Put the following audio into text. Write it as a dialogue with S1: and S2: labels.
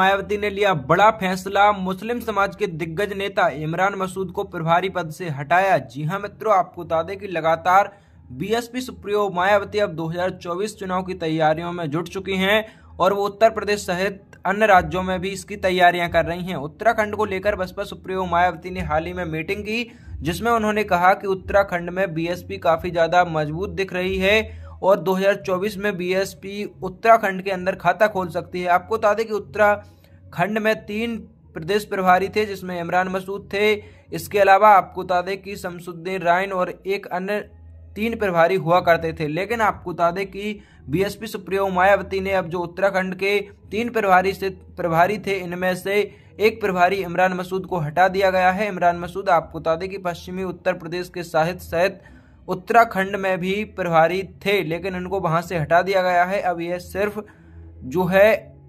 S1: मायावती ने लिया बड़ा फैसला मुस्लिम समाज के दिग्गज नेता इमरान मसूद को प्रभारी पद से हटाया जी हां मित्रों आपको बता दें कि लगातार बीएसपी सुप्रियो मायावती अब 2024 चुनाव की तैयारियों में जुट चुकी हैं और वो उत्तर प्रदेश सहित अन्य राज्यों में भी इसकी तैयारियां कर रही हैं उत्तराखंड को लेकर बसपा सुप्रियो मायावती ने हाल ही में मीटिंग की जिसमें उन्होंने कहा कि उत्तराखंड में बीएसपी काफ़ी ज़्यादा मजबूत दिख रही है और 2024 में बीएसपी उत्तराखंड के अंदर खाता खोल सकती है आपको बता दें कि उत्तराखंड में तीन प्रदेश प्रभारी थे जिसमें इमरान मसूद थे इसके अलावा आपको बता दें कि शमसुद्दीन रायन और एक अन्य तीन प्रभारी हुआ करते थे लेकिन आपको बता दें कि बीएसपी सुप्रियो मायावती ने अब जो उत्तराखंड के तीन प्रभारी से प्रभारी थे इनमें से एक प्रभारी इमरान मसूद को हटा दिया गया है इमरान मसूद आपको बता दें कि पश्चिमी उत्तर प्रदेश के साहित्य सहित उत्तराखंड में भी प्रभारी थे लेकिन उनको वहां से हटा दिया गया है अब यह सिर्फ जो है